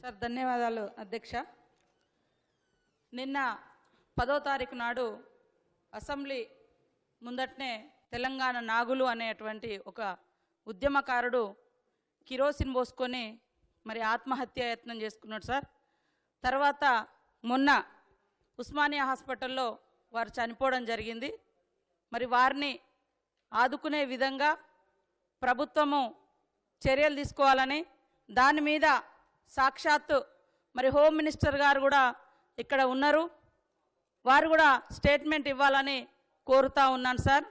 sir ధన్యవాదాలు అధ్యక్ష నిన్న పదో తారీఖు నాడు అసెంబ్లీ ముందట్నే తెలంగాణ నాగులు అనేటువంటి ఒక ఉద్యమకారుడు కిరోసిన్ పోసుకొని మరి ఆత్మహత్య యత్నం చేసుకున్నాడు సార్ తర్వాత మొన్న ఉస్మానియా హాస్పిటల్లో వారు చనిపోవడం జరిగింది మరి వారిని ఆదుకునే విధంగా ప్రభుత్వము చర్యలు తీసుకోవాలని దాని మీద సాక్షాత్తు మరి హోమ్ మినిస్టర్ గారు కూడా ఇక్కడ ఉన్నారు వారు కూడా స్టేట్మెంట్ ఇవ్వాలని కోరుతా ఉన్నాను సార్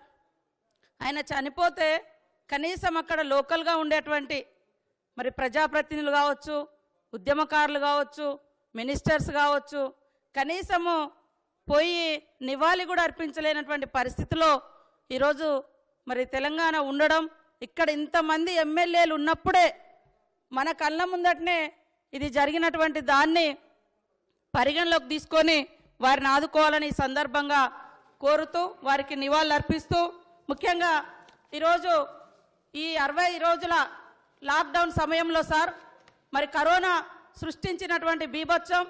ఆయన చనిపోతే కనీసం అక్కడ లోకల్గా ఉండేటువంటి మరి ప్రజాప్రతినిధులు కావచ్చు ఉద్యమకారులు కావచ్చు మినిస్టర్స్ కావచ్చు కనీసము పోయి నివాళి కూడా అర్పించలేనటువంటి పరిస్థితిలో ఈరోజు మరి తెలంగాణ ఉండడం ఇక్కడ ఇంతమంది ఎమ్మెల్యేలు ఉన్నప్పుడే మన కళ్ళ ముందటనే ఇది జరిగినటువంటి దాన్ని పరిగణలోకి తీసుకొని వారిని ఆదుకోవాలని సందర్భంగా కోరుతూ వారికి నివాళులర్పిస్తూ ముఖ్యంగా ఈరోజు ఈ అరవై రోజుల లాక్డౌన్ సమయంలో సార్ మరి కరోనా సృష్టించినటువంటి బీభత్సం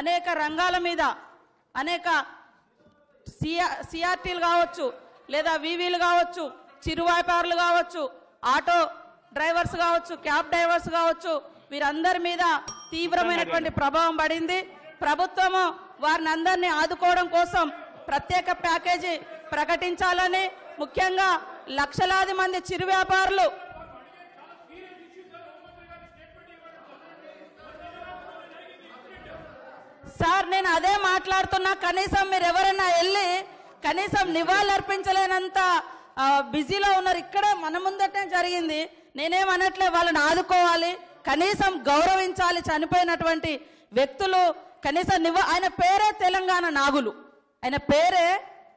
అనేక రంగాల మీద అనేక సిఆర్ సిఆర్టీలు కావచ్చు లేదా వీవీలు కావచ్చు చిరు వ్యాపారులు కావచ్చు ఆటో డ్రైవర్స్ కావచ్చు క్యాబ్ డ్రైవర్స్ కావచ్చు వీరందరి మీద తీవ్రమైనటువంటి ప్రభావం పడింది ప్రభుత్వము వారిని అందరినీ ఆదుకోవడం కోసం ప్రత్యేక ప్యాకేజీ ప్రకటించాలని ముఖ్యంగా లక్షలాది మంది చిరు వ్యాపారులు సార్ నేను అదే మాట్లాడుతున్నా కనీసం మీరు ఎవరైనా వెళ్ళి కనీసం నివాళులర్పించలేనంత బిజీలో ఉన్నారు ఇక్కడే మన ముందటే జరిగింది నేనేమనట్లే వాళ్ళని ఆదుకోవాలి కనీసం గౌరవించాలి చనిపోయినటువంటి వ్యక్తులు కనీసం నివ ఆయన పేరే తెలంగాణ నాగులు ఆయన పేరే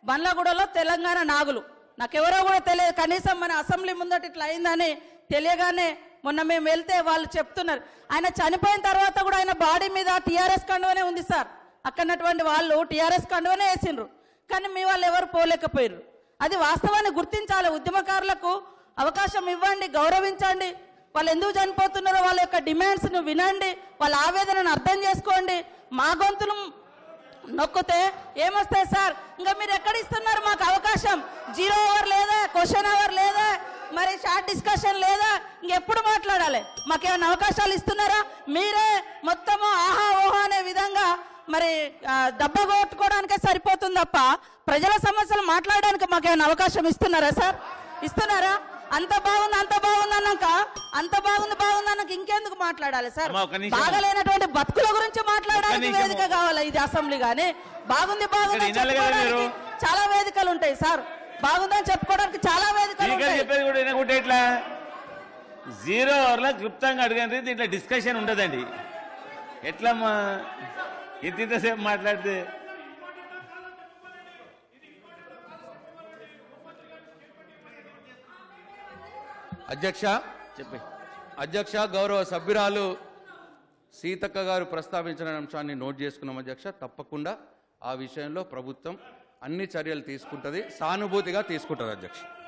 బండ్లగూడలో తెలంగాణ నాగులు నాకెవరో కూడా తెలియదు కనీసం మన అసెంబ్లీ ముందట ఇట్లా అయిందని తెలియగానే మొన్న మేము వెళ్తే వాళ్ళు చెప్తున్నారు ఆయన చనిపోయిన తర్వాత కూడా ఆయన బాడీ మీద టీఆర్ఎస్ కండువనే ఉంది సార్ అక్కడటువంటి వాళ్ళు టీఆర్ఎస్ కండువనే వేసిండ్రు కానీ మీ వాళ్ళు ఎవరు పోలేకపోయారు అది వాస్తవాన్ని గుర్తించాలి ఉద్యమకారులకు అవకాశం ఇవ్వండి గౌరవించండి వాళ్ళు ఎందుకు చనిపోతున్నారో వాళ్ళ యొక్క డిమాండ్స్ను వినండి వాళ్ళ ఆవేదనను అర్థం చేసుకోండి మా గొంతులు నొక్కితే ఏమొస్తాయి సార్ ఇంకా మీరు ఎక్కడ ఇస్తున్నారు మాకు అవకాశం జీరో అవర్ లేదా క్వశ్చన్ అవర్ లేదా మరి షార్ట్ డిస్కషన్ లేదా ఇంకెప్పుడు మాట్లాడాలి మాకేమైనా అవకాశాలు ఇస్తున్నారా మీరే మొత్తము ఆహా ఓహా అనే విధంగా మరి కొట్టుకోవడానికే సరిపోతుంది తప్ప ప్రజల సమస్యలు మాట్లాడడానికి మాకేమైనా అవకాశం ఇస్తున్నారా సార్ ఇస్తున్నారా అంత బాగుంది అంత బాగుంది అన్నాక అంత బాగుంది బాగుంది అన్నాక ఇంకెందుకు మాట్లాడాలి సార్ బాగలేనటువంటి బతుకుల గురించి మాట్లాడడానికి వేదిక కావాలి ఇది అసెంబ్లీ గానీ బాగుంది బాగుంది చాలా వేదికలు ఉంటాయి సార్ బాగుందని చెప్పుకోవడానికి చాలా వేదికలు ఇట్లా జీరో అవర్లో క్లుప్తంగా అడగండి దీంట్లో డిస్కషన్ ఉండదండి ఎట్లమ్మా ఇంత ఇంతసేపు మాట్లాడితే అధ్యక్ష చెప్పి అధ్యక్ష గౌరవ సభ్యురాలు సీతక్క గారు ప్రస్తావించిన అంశాన్ని నోట్ చేసుకున్నాం అధ్యక్ష తప్పకుండా ఆ విషయంలో ప్రభుత్వం అన్ని చర్యలు తీసుకుంటుంది సానుభూతిగా తీసుకుంటుంది అధ్యక్ష